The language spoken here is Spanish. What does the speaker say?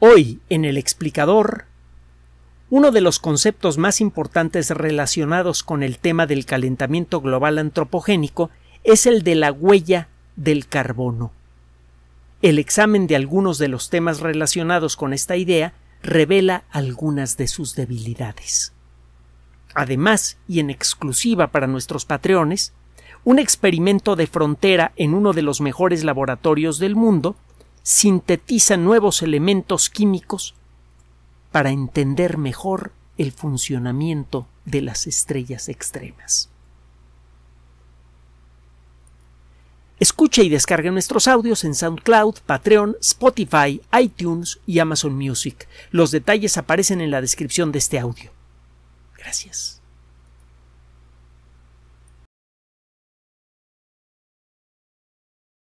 Hoy, en el explicador, uno de los conceptos más importantes relacionados con el tema del calentamiento global antropogénico es el de la huella del carbono. El examen de algunos de los temas relacionados con esta idea revela algunas de sus debilidades. Además, y en exclusiva para nuestros patreones, un experimento de frontera en uno de los mejores laboratorios del mundo sintetiza nuevos elementos químicos para entender mejor el funcionamiento de las estrellas extremas. Escucha y descarga nuestros audios en SoundCloud, Patreon, Spotify, iTunes y Amazon Music. Los detalles aparecen en la descripción de este audio. Gracias.